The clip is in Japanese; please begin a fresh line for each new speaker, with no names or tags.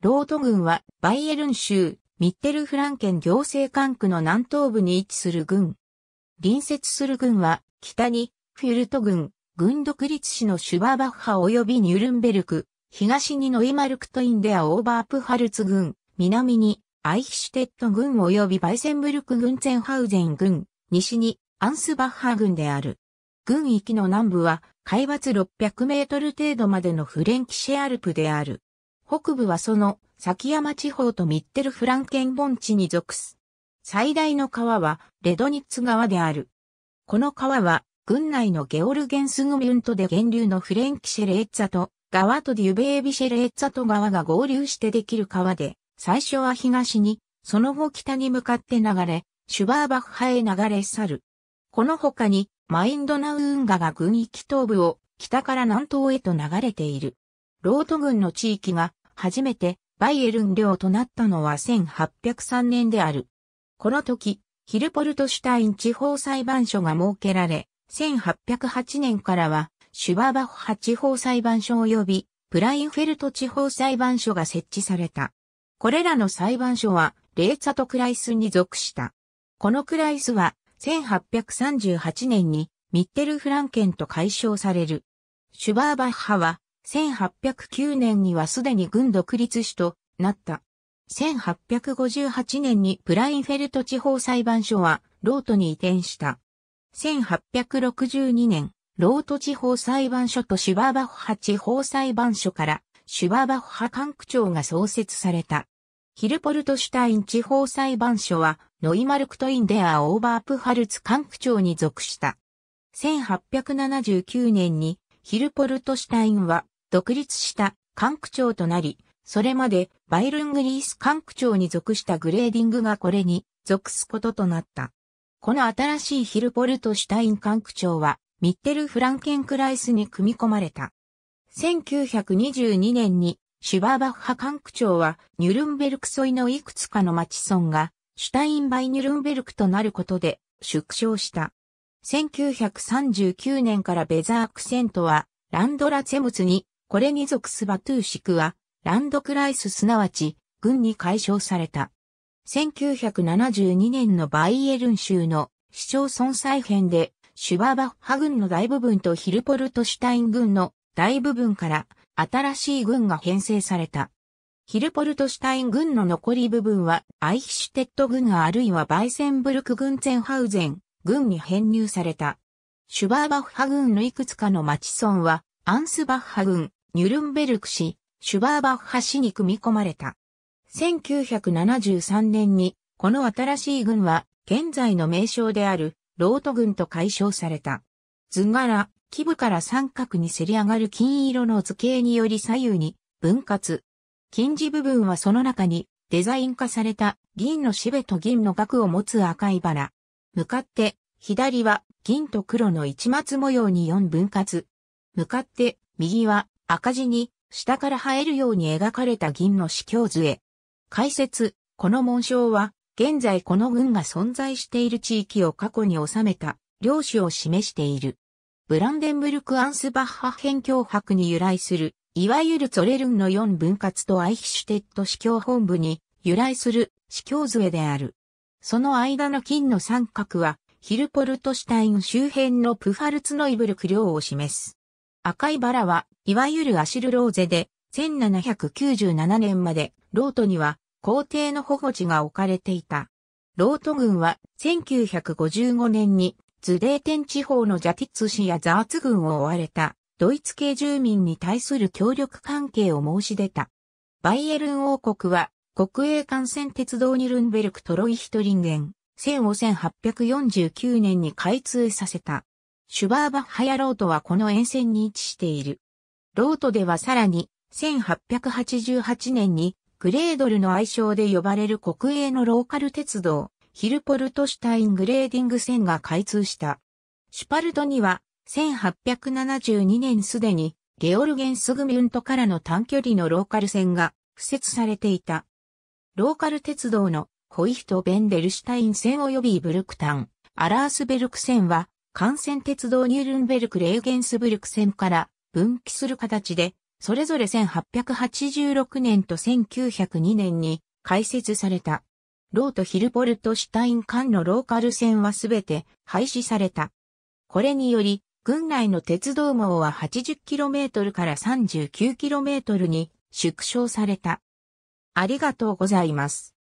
ロート郡はバイエルン州ミッテルフランケン行政管区の南東部に位置する郡。隣接する郡は北にフュルト郡、郡独立市のシュバーバッハ及びニュルンベルク、東にノイマルクトインデアオーバープハルツ郡、南にアイヒシュテット郡及びバイセンブルク郡ゼンハウゼン郡、西にアンスバッハ郡である。郡域の南部は海抜600メートル程度までのフレンキシェアルプである。北部はその、崎山地方とミッテルフランケン盆地に属す。最大の川は、レドニッツ川である。この川は、郡内のゲオルゲンスグミュントで源流のフレンキシェレッツァと、川とデュベービシェレッツァと川が合流してできる川で、最初は東に、その後北に向かって流れ、シュバーバッハへ流れ去る。この他に、マインドナウンガが軍域東部を北から南東へと流れている。ロート軍の地域が初めてバイエルン領となったのは1803年である。この時、ヒルポルトシュタイン地方裁判所が設けられ、1808年からはシュバーバッハ地方裁判所及びプラインフェルト地方裁判所が設置された。これらの裁判所はレーツァとクライスに属した。このクライスは1838年にミッテルフランケンと解消される。シュバーバッハは1809年にはすでに軍独立主となった。1858年にプラインフェルト地方裁判所はロートに移転した。1862年、ロート地方裁判所とシュバーバッハ地方裁判所からシュバーバッハ管区長が創設された。ヒルポルトシュタイン地方裁判所はノイマルクトインデア・オーバープハルツ管区長に属した。1879年にヒルポルトシュタインは独立した管区長となり、それまでバイルングリース管区長に属したグレーディングがこれに属すこととなった。この新しいヒルポルトシュタイン管区長は、ミッテル・フランケンクライスに組み込まれた。1922年にシュバーバッハ管区長はニュルンベルク沿いのいくつかの町村がシュタインバイニュルンベルクとなることで縮小した。1939年からベザークセントはランドラツェムツにこれに属すバトゥーシクは、ランドクライスすなわち、軍に解消された。1972年のバイエルン州の市町村再編で、シュバーバッハ軍の大部分とヒルポルトシュタイン軍の大部分から新しい軍が編成された。ヒルポルトシュタイン軍の残り部分はアイヒシュテット軍あるいはバイセンブルク軍ェンハウゼン軍に編入された。シュバーバッハ軍のいくつかの町村はアンスバッハ軍、ニュルンベルク市、シュバーバッハ市に組み込まれた。1973年に、この新しい軍は、現在の名称である、ロート軍と解消された。図柄、基部から三角にせり上がる金色の図形により左右に分割。金字部分はその中にデザイン化された銀のしべと銀の額を持つ赤いバラ。向かって左は銀と黒の市松模様に4分割。向かって右は赤字に下から生えるように描かれた銀の司教図へ。解説、この紋章は、現在この軍が存在している地域を過去に収めた領主を示している。ブランデンブルク・アンスバッハ辺境博に由来する、いわゆるゾレルンの4分割とアイヒシュテッド司教本部に由来する司教杖である。その間の金の三角は、ヒルポルトシュタイン周辺のプファルツノイブルク領を示す。赤いバラは、いわゆるアシルローゼで、1797年まで、ロートには、皇帝の保護地が置かれていた。ロート軍は、1955年に、ズデーテン地方のジャティッツ市やザーツ軍を追われた、ドイツ系住民に対する協力関係を申し出た。バイエルン王国は、国営幹線鉄道ニルンベルクトロイヒトリンゲン、線を1849年に開通させた。シュバーバッハヤロートはこの沿線に位置している。ロートではさらに、1888年にグレードルの愛称で呼ばれる国営のローカル鉄道、ヒルポルトシュタイングレーディング線が開通した。シュパルトには、1872年すでに、ゲオルゲンスグミュントからの短距離のローカル線が、敷設されていた。ローカル鉄道の、ホイヒト・ベンデルシュタイン線及びブルクタン、アラースベルク線は、幹線鉄道ニュルンベルク・レーゲンスブルク線から分岐する形で、それぞれ1886年と1902年に開設された。ロート・ヒルボルト・シュタイン間のローカル線はすべて廃止された。これにより、軍内の鉄道網は 80km から 39km に縮小された。ありがとうございます。